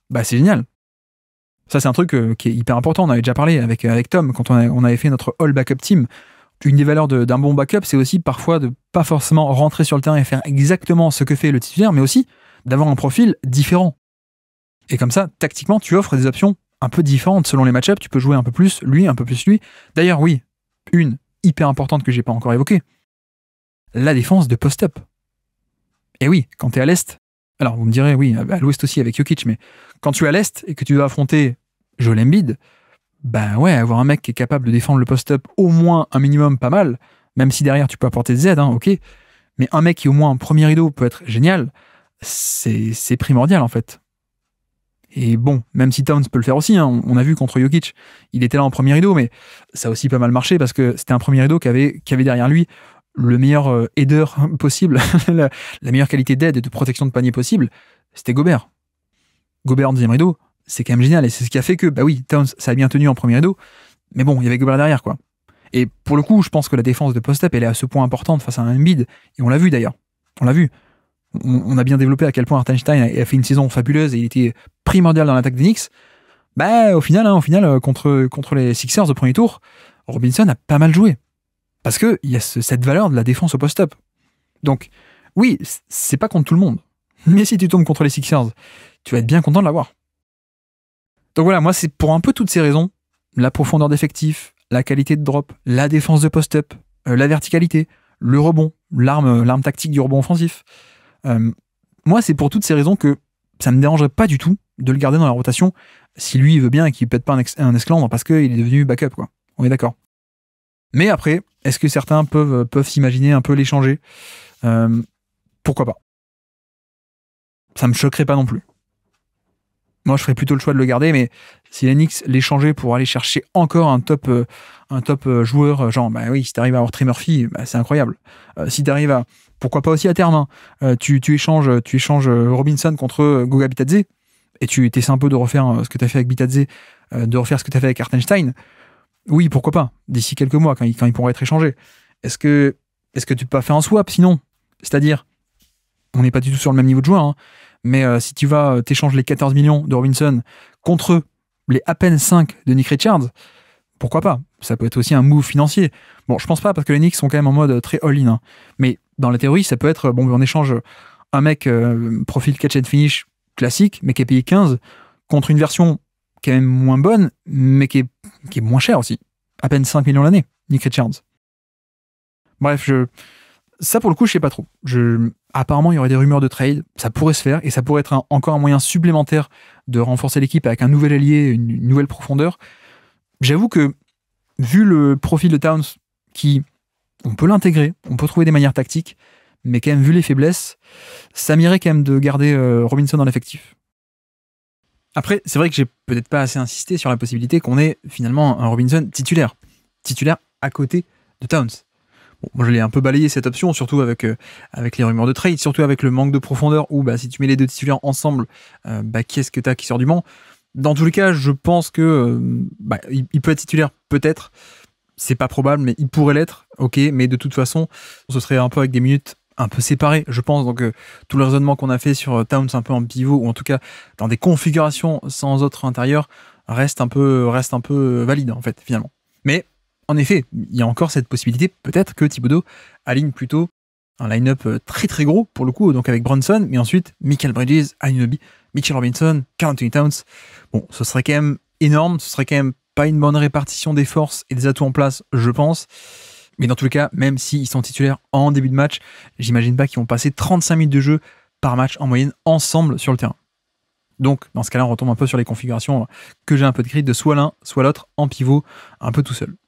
bah c'est génial. Ça, c'est un truc euh, qui est hyper important. On avait déjà parlé avec, euh, avec Tom quand on, avait fait notre all backup team. Une des valeurs d'un bon backup, c'est aussi parfois de pas forcément rentrer sur le terrain et faire exactement ce que fait le titulaire, mais aussi d'avoir un profil différent. Et comme ça, tactiquement, tu offres des options un peu différentes selon les match-ups. Tu peux jouer un peu plus lui, un peu plus lui. D'ailleurs, oui, une hyper importante que j'ai pas encore évoquée, la défense de post-up. Et oui, quand tu es à l'Est, alors vous me direz, oui, à l'Ouest aussi avec Jokic, mais quand tu es à l'Est et que tu dois affronter Joel Embiid, ben ouais, avoir un mec qui est capable de défendre le post-up au moins un minimum pas mal, même si derrière tu peux apporter des aides, hein, ok, mais un mec qui au moins un premier rideau peut être génial, c'est primordial en fait. Et bon, même si Towns peut le faire aussi, hein, on a vu contre Jokic, il était là en premier rideau, mais ça aussi pas mal marché parce que c'était un premier rideau qui avait, qui avait derrière lui le meilleur euh, aider possible, la, la meilleure qualité d'aide et de protection de panier possible, c'était Gobert. Gobert en deuxième rideau, c'est quand même génial. Et c'est ce qui a fait que, bah oui, Towns, ça a bien tenu en premier dos Mais bon, il y avait Gobert derrière, quoi. Et pour le coup, je pense que la défense de post-up, elle est à ce point importante face à un Embiid. Et on l'a vu d'ailleurs. On l'a vu. On, a bien développé à quel point Artenstein a, a, fait une saison fabuleuse et il était primordial dans l'attaque des Knicks. Bah, au final, hein, au final euh, contre, contre les Sixers au premier tour, Robinson a pas mal joué. Parce qu'il y a cette valeur de la défense au post-up. Donc, oui, c'est pas contre tout le monde. Mais si tu tombes contre les Sixers, tu vas être bien content de l'avoir. Donc voilà, moi, c'est pour un peu toutes ces raisons la profondeur d'effectif, la qualité de drop, la défense de post-up, euh, la verticalité, le rebond, l'arme, euh, tactique du rebond offensif. Euh, moi, c'est pour toutes ces raisons que ça me dérangerait pas du tout de le garder dans la rotation si lui il veut bien et qu'il pète pas un, esclandre parce qu'il est devenu backup, quoi. On est d'accord. Mais après, est-ce que certains peuvent, s'imaginer un peu l'échanger Pourquoi pas Ça me choquerait pas non plus moi, je ferais plutôt le choix de le garder, mais si l'Enix l'échangeait pour aller chercher encore un top, euh, un top euh, joueur, euh, genre, bah oui, si t'arrives à avoir Trey Murphy, bah, c'est incroyable. si t'arrives à, pourquoi pas aussi à terme, hein. tu, échanges, tu échanges Robinson contre Goga Bitadze, et tu essaies un peu de refaire ce que t'as fait avec Bitadze, de refaire ce que t'as fait avec Artenstein, oui, pourquoi pas, d'ici quelques mois, quand ils, quand être échangés. Est-ce que, est-ce que tu peux pas faire un swap sinon C'est-à-dire, on n'est pas du tout sur le même niveau de joueur, hein. Mais euh, si tu vas, euh, t'échanges les 14 millions de Robinson contre les à peine 5 de Nick Richards, pourquoi pas Ça peut être aussi un move financier. Bon, je pense pas parce que les Knicks sont quand même en mode euh, très all-in. Hein. Mais dans la théorie, ça peut être, bon, on échange un mec profil catch and finish classique, mais qui est payé 15, contre une version quand même moins bonne, mais qui est, qui est moins chère aussi. À peine 5 millions l'année, Nick Richards. Bref, je, ça, pour le coup, je sais pas trop. Apparemment, il y aurait des rumeurs de trade. Ça pourrait se faire et ça pourrait être encore un moyen supplémentaire de renforcer l'équipe avec un nouvel allié, une, nouvelle profondeur. J'avoue que, vu le profil de Towns, qui, on peut l'intégrer, on peut trouver des manières tactiques, mais quand même, vu les faiblesses, ça m'irait quand même de garder euh, Robinson dans l'effectif. Après, c'est vrai que j'ai peut-être pas assez insisté sur la possibilité qu'on ait finalement un Robinson titulaire. Titulaire à côté de Towns je l'ai un peu balayé cette option, surtout avec, euh, avec les rumeurs de trade, surtout avec le manque de profondeur où bah, si tu mets les deux titulaires ensemble, euh, bah, qui est-ce que tu as qui sort du banc Dans tous les cas, je pense que euh, bah, il, peut être titulaire, peut-être. C'est pas probable, mais il pourrait l'être, ok, mais de toute façon, ce serait un peu avec des minutes un peu séparées, je pense. Donc, tout le raisonnement qu'on a fait sur Towns un peu en pivot, ou en tout cas dans des configurations sans autre intérieur, reste un peu, reste un peu valide, en fait, finalement. Mais en effet, il y a encore cette possibilité, peut-être que Thibodeau aligne plutôt un line-up euh, très très gros pour le coup, donc avec Bronson, mais ensuite Michael Bridges, Anunobi, Mitchell Robinson, Carl Anthony Towns. Bon, ce serait quand même énorme, ce serait quand même pas une bonne répartition des forces et des atouts en place, je pense. Mais dans tous les cas, même s'ils sont titulaires en début de match, j'imagine pas qu'ils vont passer 35 minutes de jeu par match en moyenne ensemble sur le terrain. Donc, dans ce cas-là, on retombe un peu sur les configurations que j'ai un peu de de soit l'un, soit l'autre en pivot, un peu tout seul.